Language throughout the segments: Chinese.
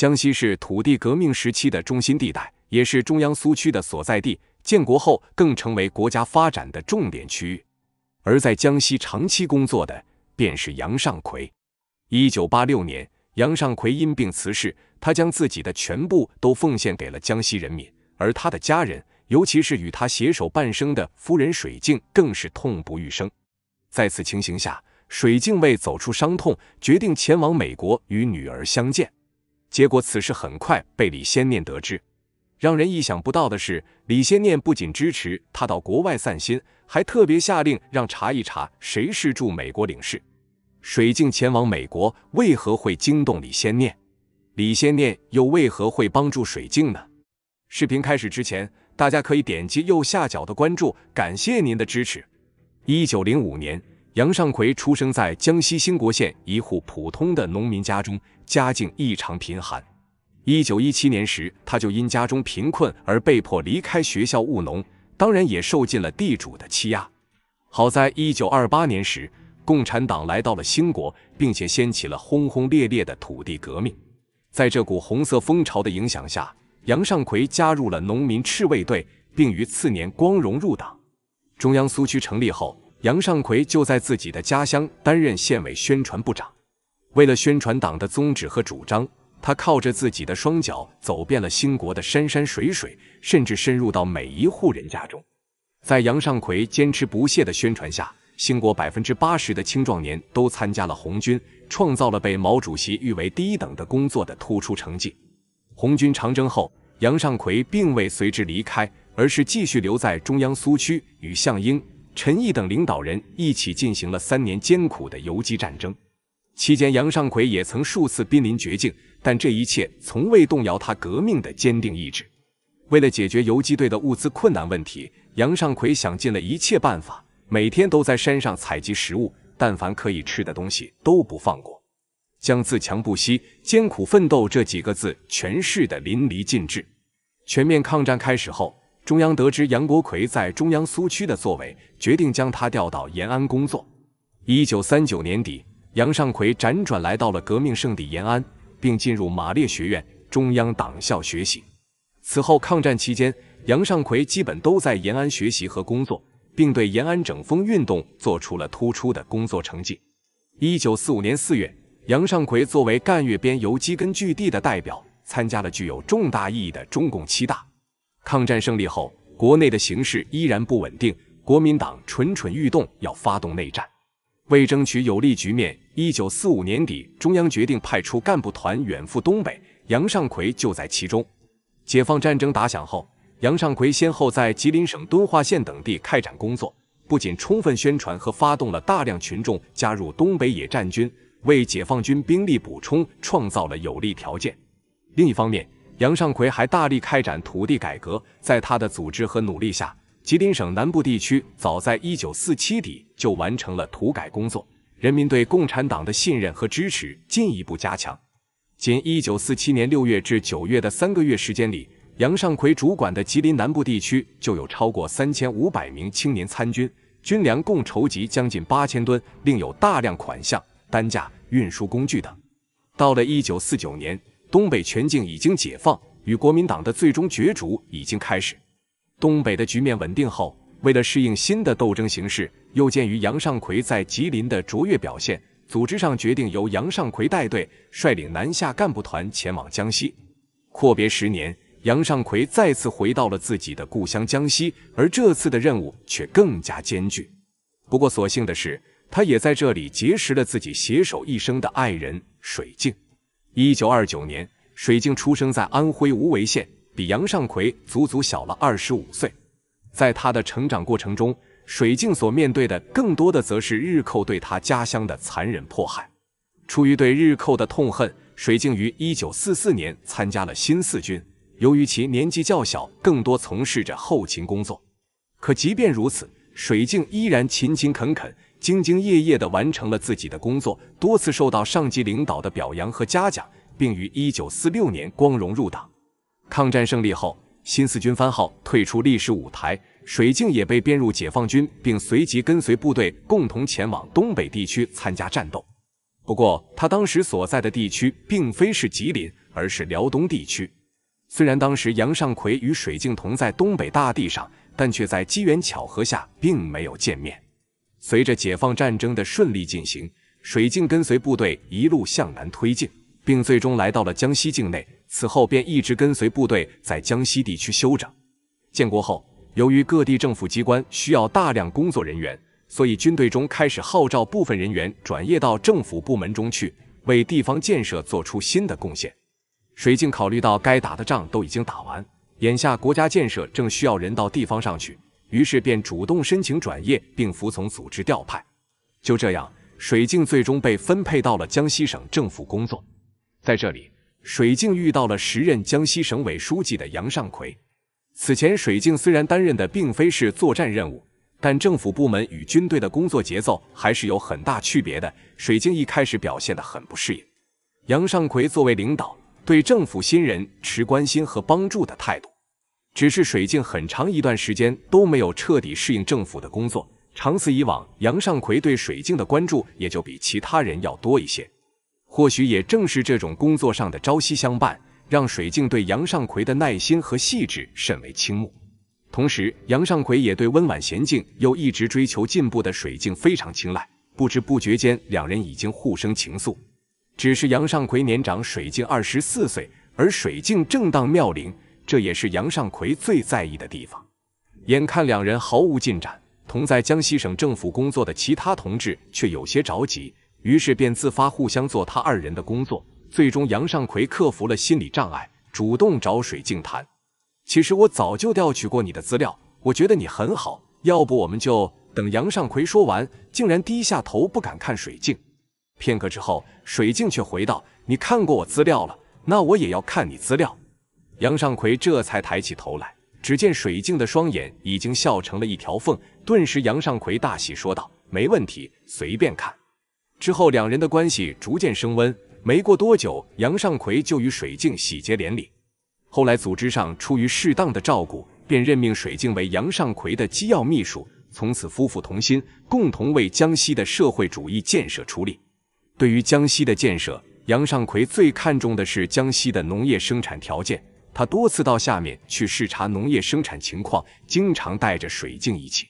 江西是土地革命时期的中心地带，也是中央苏区的所在地。建国后，更成为国家发展的重点区域。而在江西长期工作的便是杨尚奎。一九八六年，杨尚奎因病辞世，他将自己的全部都奉献给了江西人民，而他的家人，尤其是与他携手半生的夫人水静，更是痛不欲生。在此情形下，水静为走出伤痛，决定前往美国与女儿相见。结果此事很快被李先念得知。让人意想不到的是，李先念不仅支持他到国外散心，还特别下令让查一查谁是驻美国领事。水镜前往美国，为何会惊动李先念？李先念又为何会帮助水镜呢？视频开始之前，大家可以点击右下角的关注，感谢您的支持。一九零五年。杨尚奎出生在江西兴国县一户普通的农民家中，家境异常贫寒。一九一七年时，他就因家中贫困而被迫离开学校务农，当然也受尽了地主的欺压。好在一九二八年时，共产党来到了兴国，并且掀起了轰轰烈烈的土地革命。在这股红色风潮的影响下，杨尚奎加入了农民赤卫队，并于次年光荣入党。中央苏区成立后。杨尚奎就在自己的家乡担任县委宣传部长，为了宣传党的宗旨和主张，他靠着自己的双脚走遍了兴国的山山水水，甚至深入到每一户人家中。在杨尚奎坚持不懈的宣传下，兴国百分之八十的青壮年都参加了红军，创造了被毛主席誉为“第一等”的工作的突出成绩。红军长征后，杨尚奎并未随之离开，而是继续留在中央苏区与项英。陈毅等领导人一起进行了三年艰苦的游击战争，期间杨尚奎也曾数次濒临绝境，但这一切从未动摇他革命的坚定意志。为了解决游击队的物资困难问题，杨尚奎想尽了一切办法，每天都在山上采集食物，但凡可以吃的东西都不放过，将自强不息、艰苦奋斗这几个字诠释的淋漓尽致。全面抗战开始后。中央得知杨国奎在中央苏区的作为，决定将他调到延安工作。一九三九年底，杨尚奎辗转来到了革命圣地延安，并进入马列学院中央党校学习。此后抗战期间，杨尚奎基本都在延安学习和工作，并对延安整风运动做出了突出的工作成绩。一九四五年四月，杨尚奎作为赣粤边游击根据地的代表，参加了具有重大意义的中共七大。抗战胜利后，国内的形势依然不稳定，国民党蠢蠢欲动，要发动内战。为争取有利局面，一九四五年底，中央决定派出干部团远赴东北，杨尚奎就在其中。解放战争打响后，杨尚奎先后在吉林省敦化县等地开展工作，不仅充分宣传和发动了大量群众加入东北野战军，为解放军兵力补充创造了有利条件。另一方面，杨尚奎还大力开展土地改革，在他的组织和努力下，吉林省南部地区早在一九四七底就完成了土改工作，人民对共产党的信任和支持进一步加强。仅一九四七年六月至九月的三个月时间里，杨尚奎主管的吉林南部地区就有超过三千五百名青年参军，军粮共筹集将近八千吨，另有大量款项、担架、运输工具等。到了一九四九年。东北全境已经解放，与国民党的最终角逐已经开始。东北的局面稳定后，为了适应新的斗争形势，又鉴于杨尚奎在吉林的卓越表现，组织上决定由杨尚奎带队，率领南下干部团前往江西。阔别十年，杨尚奎再次回到了自己的故乡江西，而这次的任务却更加艰巨。不过，所幸的是，他也在这里结识了自己携手一生的爱人水静。一九二九年，水镜出生在安徽无为县，比杨尚奎足足小了二十五岁。在他的成长过程中，水镜所面对的更多的则是日寇对他家乡的残忍迫害。出于对日寇的痛恨，水镜于一九四四年参加了新四军。由于其年纪较小，更多从事着后勤工作。可即便如此，水镜依然勤勤恳恳。兢兢业业地完成了自己的工作，多次受到上级领导的表扬和嘉奖，并于一九四六年光荣入党。抗战胜利后，新四军番号退出历史舞台，水镜也被编入解放军，并随即跟随部队共同前往东北地区参加战斗。不过，他当时所在的地区并非是吉林，而是辽东地区。虽然当时杨尚奎与水镜同在东北大地上，但却在机缘巧合下并没有见面。随着解放战争的顺利进行，水镜跟随部队一路向南推进，并最终来到了江西境内。此后便一直跟随部队在江西地区休整。建国后，由于各地政府机关需要大量工作人员，所以军队中开始号召部分人员转业到政府部门中去，为地方建设做出新的贡献。水镜考虑到该打的仗都已经打完，眼下国家建设正需要人到地方上去。于是便主动申请转业，并服从组织调派。就这样，水镜最终被分配到了江西省政府工作。在这里，水镜遇到了时任江西省委书记的杨尚奎。此前，水镜虽然担任的并非是作战任务，但政府部门与军队的工作节奏还是有很大区别的。水镜一开始表现得很不适应。杨尚奎作为领导，对政府新人持关心和帮助的态度。只是水镜很长一段时间都没有彻底适应政府的工作，长此以往，杨尚奎对水镜的关注也就比其他人要多一些。或许也正是这种工作上的朝夕相伴，让水镜对杨尚奎的耐心和细致甚为倾慕。同时，杨尚奎也对温婉娴静又一直追求进步的水镜非常青睐。不知不觉间，两人已经互生情愫。只是杨尚奎年长水镜二十四岁，而水镜正当妙龄。这也是杨尚奎最在意的地方。眼看两人毫无进展，同在江西省政府工作的其他同志却有些着急，于是便自发互相做他二人的工作。最终，杨尚奎克服了心理障碍，主动找水静谈。其实我早就调取过你的资料，我觉得你很好，要不我们就……等杨尚奎说完，竟然低下头不敢看水静。片刻之后，水静却回道：“你看过我资料了，那我也要看你资料。”杨尚奎这才抬起头来，只见水镜的双眼已经笑成了一条缝。顿时，杨尚奎大喜，说道：“没问题，随便看。”之后，两人的关系逐渐升温。没过多久，杨尚奎就与水镜喜结连理。后来，组织上出于适当的照顾，便任命水镜为杨尚奎的机要秘书。从此，夫妇同心，共同为江西的社会主义建设出力。对于江西的建设，杨尚奎最看重的是江西的农业生产条件。他多次到下面去视察农业生产情况，经常带着水镜一起。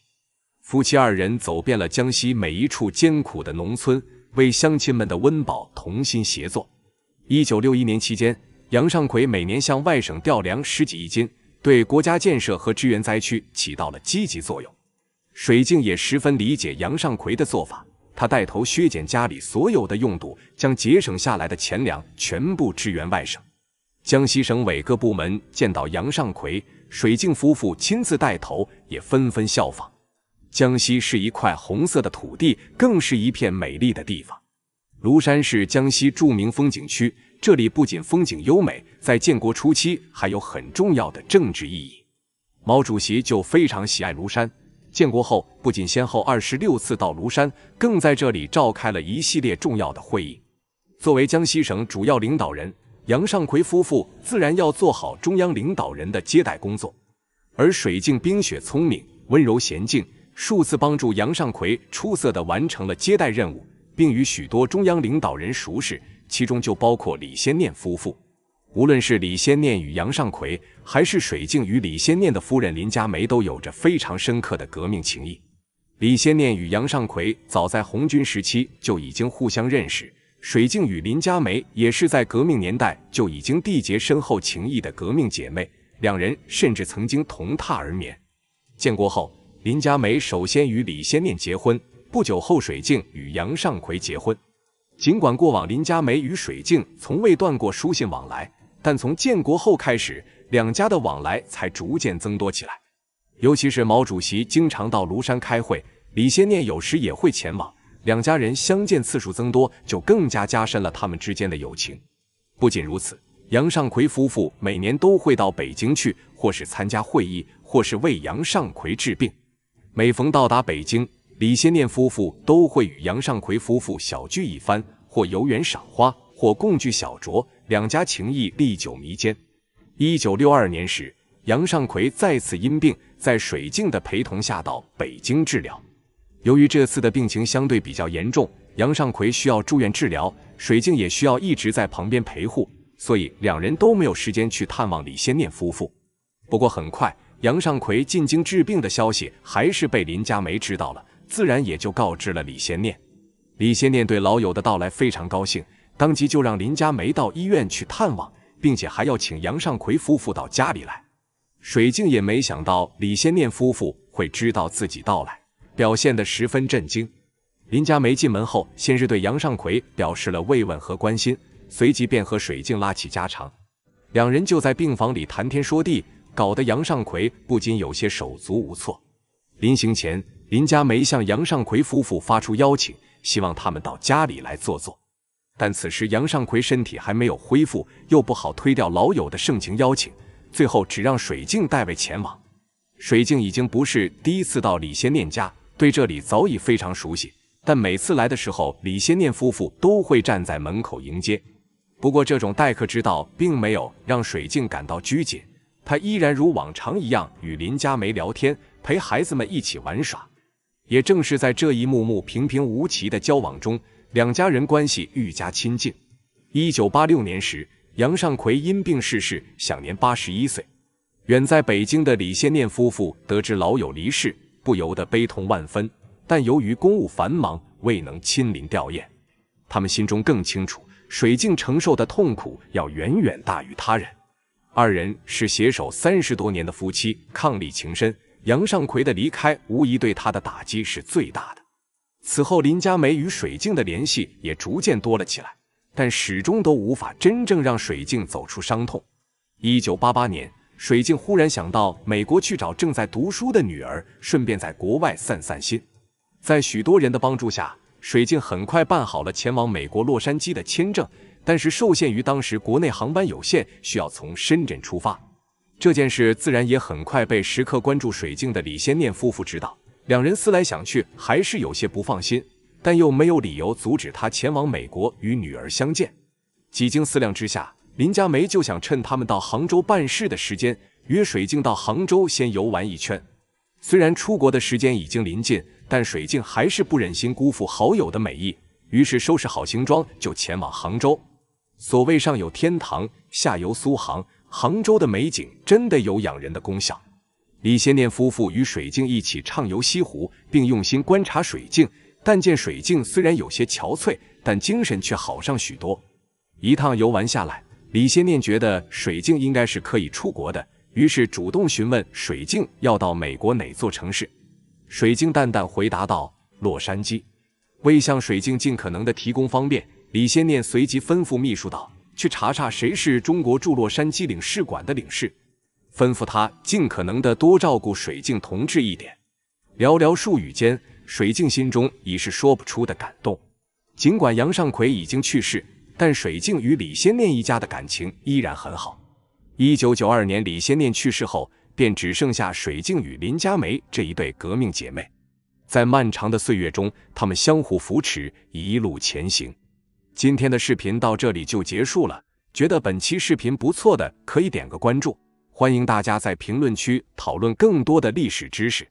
夫妻二人走遍了江西每一处艰苦的农村，为乡亲们的温饱同心协作。一九六一年期间，杨尚奎每年向外省调粮十几亿斤，对国家建设和支援灾区起到了积极作用。水镜也十分理解杨尚奎的做法，他带头削减家里所有的用度，将节省下来的钱粮全部支援外省。江西省委各部门见到杨尚奎、水静夫妇亲自带头，也纷纷效仿。江西是一块红色的土地，更是一片美丽的地方。庐山是江西著名风景区，这里不仅风景优美，在建国初期还有很重要的政治意义。毛主席就非常喜爱庐山，建国后不仅先后二十六次到庐山，更在这里召开了一系列重要的会议。作为江西省主要领导人。杨尚奎夫妇自然要做好中央领导人的接待工作，而水镜冰雪聪明、温柔娴静，数次帮助杨尚奎出色的完成了接待任务，并与许多中央领导人熟识，其中就包括李先念夫妇。无论是李先念与杨尚奎，还是水镜与李先念的夫人林佳梅，都有着非常深刻的革命情谊。李先念与杨尚奎早在红军时期就已经互相认识。水镜与林佳梅也是在革命年代就已经缔结深厚情谊的革命姐妹，两人甚至曾经同榻而眠。建国后，林佳梅首先与李先念结婚，不久后水镜与杨尚奎结婚。尽管过往林佳梅与水镜从未断过书信往来，但从建国后开始，两家的往来才逐渐增多起来。尤其是毛主席经常到庐山开会，李先念有时也会前往。两家人相见次数增多，就更加加深了他们之间的友情。不仅如此，杨尚奎夫妇每年都会到北京去，或是参加会议，或是为杨尚奎治病。每逢到达北京，李先念夫妇都会与杨尚奎夫妇小聚一番，或游园赏花，或共聚小酌，两家情谊历久弥坚。一九六二年时，杨尚奎再次因病，在水镜的陪同下到北京治疗。由于这次的病情相对比较严重，杨尚奎需要住院治疗，水静也需要一直在旁边陪护，所以两人都没有时间去探望李先念夫妇。不过很快，杨尚奎进京治病的消息还是被林佳梅知道了，自然也就告知了李先念。李先念对老友的到来非常高兴，当即就让林佳梅到医院去探望，并且还要请杨尚奎夫妇到家里来。水静也没想到李先念夫妇会知道自己到来。表现得十分震惊。林佳梅进门后，先是对杨尚奎表示了慰问和关心，随即便和水静拉起家常，两人就在病房里谈天说地，搞得杨尚奎不禁有些手足无措。临行前，林佳梅向杨尚奎夫妇发出邀请，希望他们到家里来坐坐。但此时杨尚奎身体还没有恢复，又不好推掉老友的盛情邀请，最后只让水静代为前往。水静已经不是第一次到李先念家。对这里早已非常熟悉，但每次来的时候，李先念夫妇都会站在门口迎接。不过，这种待客之道并没有让水静感到拘谨，他依然如往常一样与林家梅聊天，陪孩子们一起玩耍。也正是在这一幕幕平平无奇的交往中，两家人关系愈加亲近。一九八六年时，杨尚奎因病逝世，享年八十一岁。远在北京的李先念夫妇得知老友离世。不由得悲痛万分，但由于公务繁忙，未能亲临吊唁。他们心中更清楚，水镜承受的痛苦要远远大于他人。二人是携手三十多年的夫妻，伉俪情深。杨尚奎的离开，无疑对他的打击是最大的。此后，林佳梅与水镜的联系也逐渐多了起来，但始终都无法真正让水镜走出伤痛。一九八八年。水镜忽然想到，美国去找正在读书的女儿，顺便在国外散散心。在许多人的帮助下，水镜很快办好了前往美国洛杉矶的签证。但是受限于当时国内航班有限，需要从深圳出发。这件事自然也很快被时刻关注水镜的李先念夫妇知道。两人思来想去，还是有些不放心，但又没有理由阻止他前往美国与女儿相见。几经思量之下。林佳梅就想趁他们到杭州办事的时间，约水镜到杭州先游玩一圈。虽然出国的时间已经临近，但水镜还是不忍心辜负好友的美意，于是收拾好行装就前往杭州。所谓上有天堂，下有苏杭，杭州的美景真的有养人的功效。李先念夫妇与水镜一起畅游西湖，并用心观察水镜。但见水镜虽然有些憔悴，但精神却好上许多。一趟游玩下来。李先念觉得水镜应该是可以出国的，于是主动询问水镜要到美国哪座城市。水镜淡淡回答道：“洛杉矶。”为向水镜尽可能的提供方便，李先念随即吩咐秘书道：“去查查谁是中国驻洛杉矶领事馆的领事，吩咐他尽可能的多照顾水镜同志一点。”寥寥数语间，水镜心中已是说不出的感动。尽管杨尚奎已经去世。但水镜与李先念一家的感情依然很好。一九九二年李先念去世后，便只剩下水镜与林佳梅这一对革命姐妹，在漫长的岁月中，她们相互扶持，一路前行。今天的视频到这里就结束了。觉得本期视频不错的，可以点个关注。欢迎大家在评论区讨论更多的历史知识。